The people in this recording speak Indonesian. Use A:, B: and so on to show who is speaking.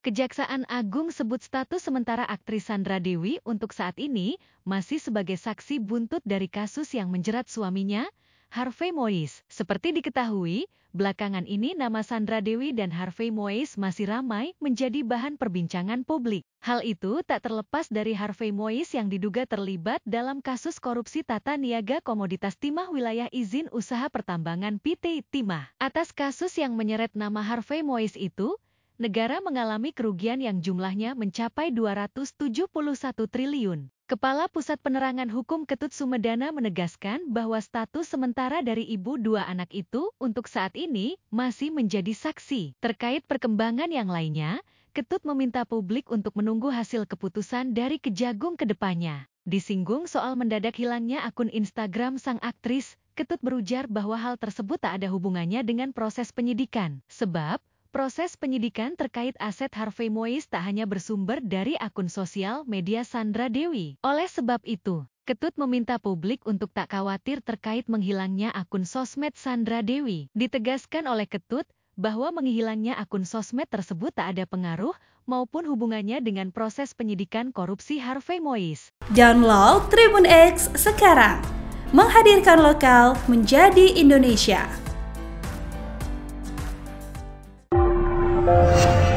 A: Kejaksaan Agung sebut status sementara aktris Sandra Dewi untuk saat ini masih sebagai saksi buntut dari kasus yang menjerat suaminya, Harvey Moise. Seperti diketahui, belakangan ini nama Sandra Dewi dan Harvey Moise masih ramai menjadi bahan perbincangan publik. Hal itu tak terlepas dari Harvey Moise yang diduga terlibat dalam kasus korupsi tata niaga komoditas timah wilayah izin usaha pertambangan PT Timah. Atas kasus yang menyeret nama Harvey Moise itu, negara mengalami kerugian yang jumlahnya mencapai 271 triliun. Kepala Pusat Penerangan Hukum Ketut Sumedana menegaskan bahwa status sementara dari ibu dua anak itu untuk saat ini masih menjadi saksi. Terkait perkembangan yang lainnya, Ketut meminta publik untuk menunggu hasil keputusan dari Kejagung ke depannya. Disinggung soal mendadak hilangnya akun Instagram sang aktris, Ketut berujar bahwa hal tersebut tak ada hubungannya dengan proses penyidikan, sebab Proses penyidikan terkait aset Harvey Moise tak hanya bersumber dari akun sosial media Sandra Dewi. Oleh sebab itu, Ketut meminta publik untuk tak khawatir terkait menghilangnya akun sosmed Sandra Dewi. Ditegaskan oleh Ketut, bahwa menghilangnya akun sosmed tersebut tak ada pengaruh maupun hubungannya dengan proses penyidikan korupsi Harvey Moise.
B: Download Tribun X sekarang. Menghadirkan lokal menjadi Indonesia. Thank you.